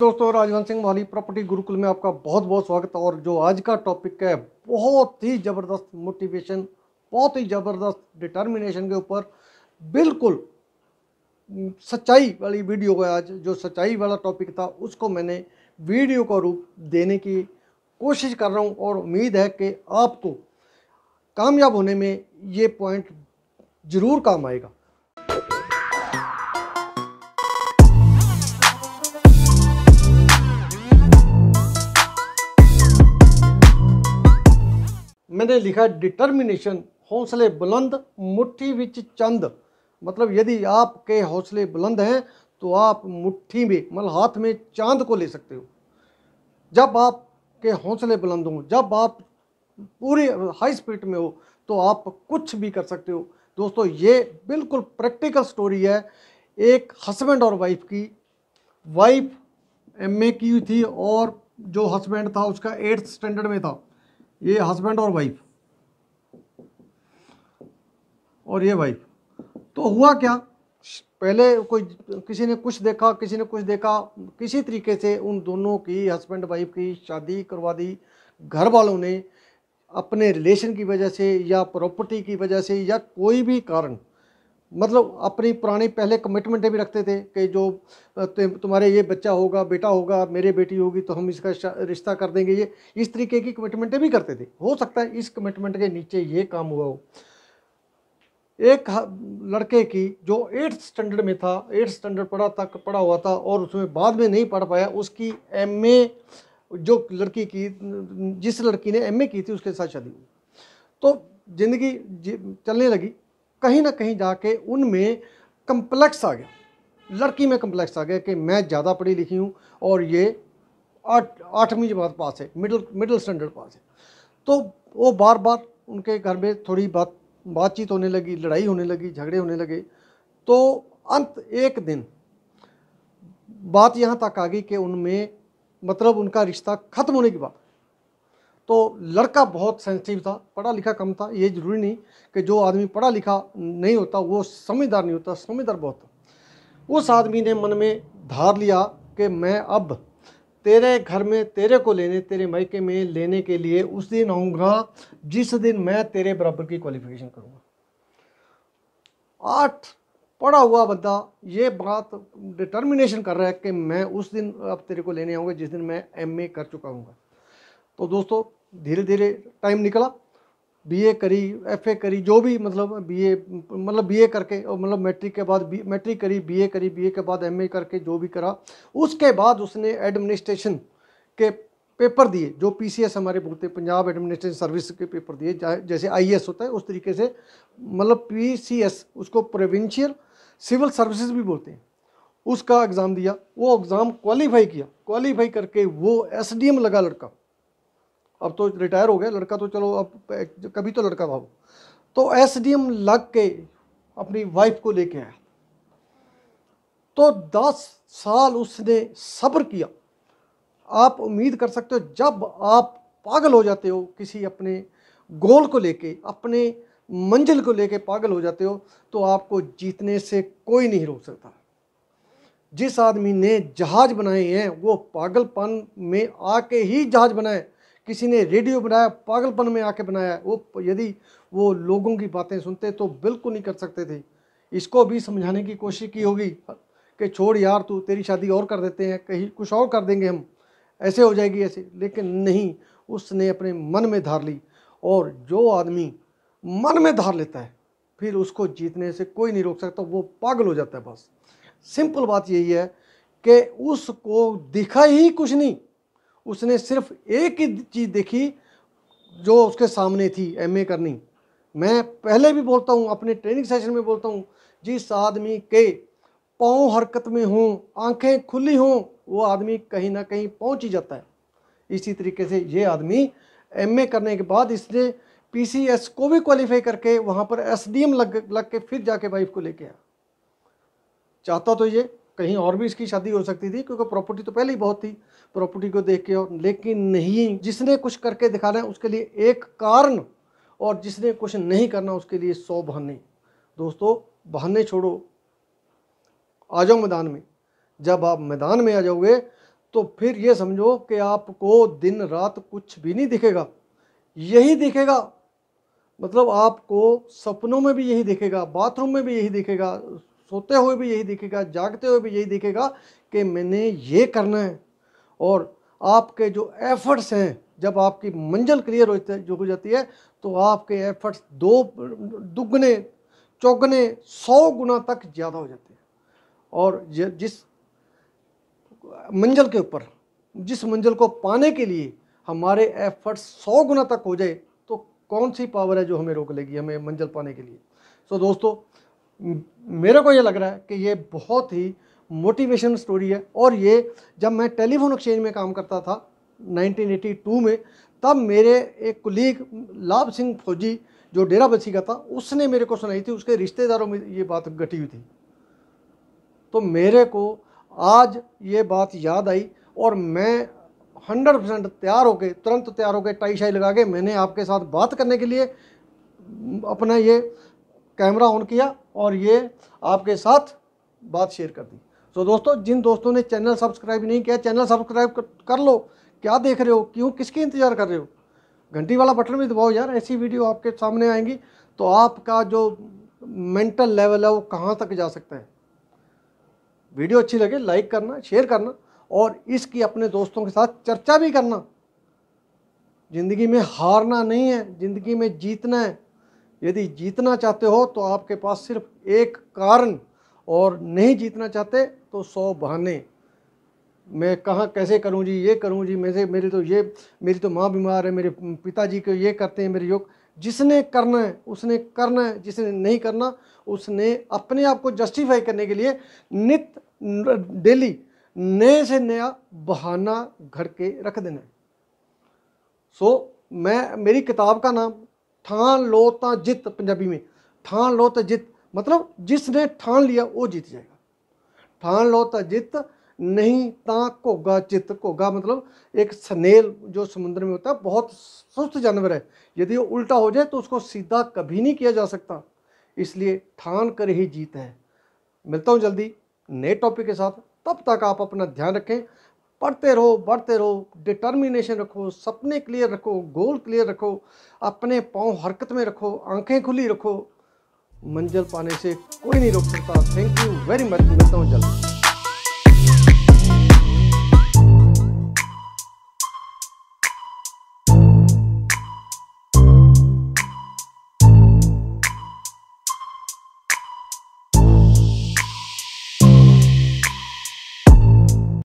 दोस्तों राजवंत सिंह वाली प्रॉपर्टी गुरुकुल में आपका बहुत बहुत स्वागत और जो आज का टॉपिक है बहुत ही ज़बरदस्त मोटिवेशन बहुत ही ज़बरदस्त डिटर्मिनेशन के ऊपर बिल्कुल सच्चाई वाली वीडियो है आज जो सच्चाई वाला टॉपिक था उसको मैंने वीडियो का रूप देने की कोशिश कर रहा हूँ और उम्मीद है कि आपको कामयाब होने में ये पॉइंट ज़रूर काम आएगा ਇਹਨਾਂ लिखा ਲਿਖਿਆ हौसले बुलंद ਬੁਲੰਦ विच चंद मतलब यदि आपके हौसले बुलंद हैं तो आप मुट्ठी में मतलब हाथ में चांद को ले सकते हो जब आपके हौसले बुलंद हों जब आप पूरी हाई स्पीड में हो तो आप कुछ भी कर सकते हो दोस्तों ये बिल्कुल प्रैक्टिकल स्टोरी है एक हस्बैंड और वाइफ की वाइफ एमए की थी और जो हस्बैंड था उसका एट्थ स्टैंडर्ड में था ये हस्बैंड और वाइफ और ये वाइफ तो हुआ क्या पहले कोई किसी ने कुछ देखा किसी ने कुछ देखा किसी तरीके से उन दोनों की हस्बैंड वाइफ की शादी करवा दी घर वालों ने अपने रिलेशन की वजह से या प्रॉपर्टी की वजह से या कोई भी कारण मतलब अपनी पुरानी पहले कमिटमेंटें भी रखते थे कि जो तुम्हारे ये बच्चा होगा बेटा होगा मेरे बेटी होगी तो हम इसका रिश्ता कर देंगे ये इस तरीके की कमिटमेंटें भी करते थे हो सकता है इस कमिटमेंट के नीचे ये काम हुआ हो एक लड़के की जो एट्थ स्टैंडर्ड में था एट्थ स्टैंडर्ड पढ़ा था पढ़ा हुआ था और उसमें बाद में नहीं पढ़ पाया उसकी एम जो लड़की की जिस लड़की ने एम की थी उसके साथ शादी हुई तो ज़िंदगी चलने लगी कहीं ना कहीं जाके उनमें कम्प्लेक्स आ गया लड़की में कम्प्लेक्स आ गया कि मैं ज़्यादा पढ़ी लिखी हूँ और ये आठ आठवीं जमात पास है मिडिल मिडिल स्टैंडर्ड पास है तो वो बार बार उनके घर में थोड़ी बात बातचीत होने लगी लड़ाई होने लगी झगड़े होने लगे तो अंत एक दिन बात यहाँ तक आ गई कि उनमें मतलब उनका रिश्ता ख़त्म होने की बात तो लड़का बहुत सेंसिटिव था पढ़ा लिखा कम था ये जरूरी नहीं कि जो आदमी पढ़ा लिखा नहीं होता वो समझदार नहीं होता समझदार बहुत था उस आदमी ने मन में धार लिया कि मैं अब तेरे घर में तेरे को लेने तेरे मायके में लेने के लिए उस दिन आऊँगा जिस दिन मैं तेरे बराबर की क्वालिफिकेशन करूँगा आठ पढ़ा हुआ बंदा ये बात डिटर्मिनेशन कर रहा है कि मैं उस दिन अब तेरे को लेने आऊँगा जिस दिन मैं एमए कर चुका हूँ तो दोस्तों धीरे धीरे टाइम निकला बीए करी एफए करी जो भी मतलब बीए मतलब बीए करके और मतलब मैट्रिक के बाद बी मैट्रिक करी बीए करी बीए के बाद एमए करके जो भी करा उसके बाद उसने एडमिनिस्ट्रेशन के पेपर दिए जो पीसीएस हमारे बोलते हैं पंजाब एडमिनिस्ट्रेशन सर्विस के पेपर दिए जैसे आईएएस होता है उस तरीके से मतलब पीसीएस उसको प्रोविंशियल सिविल सर्विसेज भी बोलते हैं उसका एग्ज़ाम दिया वो एग्ज़ाम क्वालिफाई किया क्वालिफाई करके वो एसडीएम लगा लड़का अब तो रिटायर हो गया लड़का तो चलो अब कभी तो लड़का था वो तो एस डी एम लग के अपनी वाइफ को लेके आया तो दस साल उसने सब्र किया आप उम्मीद कर सकते हो जब आप पागल हो जाते हो किसी अपने गोल को लेके अपने मंजिल को लेके पागल हो जाते हो तो आपको जीतने से कोई नहीं रोक सकता जिस आदमी ने जहाज बनाए हैं वो पागलपन में आके ही जहाज बनाए किसी ने रेडियो बनाया पागलपन में आके बनाया वो यदि वो लोगों की बातें सुनते तो बिल्कुल नहीं कर सकते थे इसको भी समझाने की कोशिश की होगी कि छोड़ यार तू तेरी शादी और कर देते हैं कहीं कुछ और कर देंगे हम ऐसे हो जाएगी ऐसे लेकिन नहीं उसने अपने मन में धार ली और जो आदमी मन में धार लेता है फिर उसको जीतने से कोई नहीं रोक सकता वो पागल हो जाता है बस सिंपल बात यही है कि उसको दिखा ही कुछ नहीं उसने सिर्फ एक ही चीज़ देखी जो उसके सामने थी एमए करनी मैं पहले भी बोलता हूँ अपने ट्रेनिंग सेशन में बोलता हूँ जिस आदमी के पाँव हरकत में हों आंखें खुली हों वो आदमी कहीं ना कहीं पहुँच ही जाता है इसी तरीके से ये आदमी एमए करने के बाद इसने पीसीएस को भी क्वालिफाई करके वहाँ पर एसडीएम लग लग के फिर जाके वाइफ को लेके आया चाहता तो ये कहीं और भी इसकी शादी हो सकती थी क्योंकि प्रॉपर्टी तो पहले ही बहुत थी प्रॉपर्टी को देख के और लेकिन नहीं जिसने कुछ करके दिखाना है उसके लिए एक कारण और जिसने कुछ नहीं करना उसके लिए सौ बहाने दोस्तों बहाने छोड़ो आ जाओ मैदान में जब आप मैदान में आ जाओगे तो फिर ये समझो कि आपको दिन रात कुछ भी नहीं दिखेगा यही दिखेगा मतलब आपको सपनों में भी यही दिखेगा बाथरूम में भी यही दिखेगा सोते हुए भी यही दिखेगा जागते हुए भी यही दिखेगा कि मैंने ये करना है और आपके जो एफर्ट्स हैं जब आपकी मंजिल क्लियर हो जाती है तो आपके एफर्ट्स दो दुगने चौगने सौ गुना तक ज़्यादा हो जाते हैं और जिस मंजिल के ऊपर जिस मंजिल को पाने के लिए हमारे एफर्ट्स सौ गुना तक हो जाए तो कौन सी पावर है जो हमें रोक लेगी हमें मंजिल पाने के लिए सो so, दोस्तों मेरे को ये लग रहा है कि ये बहुत ही मोटिवेशन स्टोरी है और ये जब मैं टेलीफोन एक्सचेंज में काम करता था 1982 में तब मेरे एक कुलीग लाभ सिंह फौजी जो डेरा बसी का था उसने मेरे को सुनाई थी उसके रिश्तेदारों में ये बात घटी हुई थी तो मेरे को आज ये बात याद आई और मैं हंड्रेड परसेंट तैयार होके तुरंत तैयार होके टाई शाई लगा के मैंने आपके साथ बात करने के लिए अपना ये कैमरा ऑन किया और ये आपके साथ बात शेयर कर दी तो दोस्तों जिन दोस्तों ने चैनल सब्सक्राइब नहीं किया चैनल सब्सक्राइब कर, कर लो क्या देख रहे हो क्यों किसकी इंतज़ार कर रहे हो घंटी वाला बटन भी दबाओ यार ऐसी वीडियो आपके सामने आएंगी तो आपका जो मेंटल लेवल है वो कहाँ तक जा सकता है वीडियो अच्छी लगे लाइक करना शेयर करना और इसकी अपने दोस्तों के साथ चर्चा भी करना ज़िंदगी में हारना नहीं है ज़िंदगी में जीतना है यदि जीतना चाहते हो तो आपके पास सिर्फ एक कारण और नहीं जीतना चाहते तो सौ बहाने मैं कहाँ कैसे करूँ जी ये करूँ जी मेरे मेरी तो ये मेरी तो माँ बीमार है मेरे पिताजी को ये करते हैं मेरे योग जिसने करना है उसने करना है जिसने नहीं करना उसने अपने आप को जस्टिफाई करने के लिए नित डेली नए से नया बहाना घर के रख देना है सो so, मैं मेरी किताब का नाम ठान लो तो जित पंजाबी में ठान लो तो जित मतलब जिसने ठान लिया वो जीत जाएगा ठान लो तो जित नहीं तो घोगा चित्त घोगा मतलब एक स्नेल जो समुद्र में होता है बहुत सुस्त जानवर है यदि वो उल्टा हो जाए तो उसको सीधा कभी नहीं किया जा सकता इसलिए ठान कर ही जीत है मिलता हूँ जल्दी नए टॉपिक के साथ तब तक आप अपना ध्यान रखें पढ़ते रहो बढ़ते रहो डिटर्मिनेशन रखो सपने क्लियर रखो गोल क्लियर रखो अपने पाँव हरकत में रखो आंखें खुली रखो मंजिल पाने से कोई नहीं रोक सकता थैंक यू वेरी मच मिलता हूँ जल्द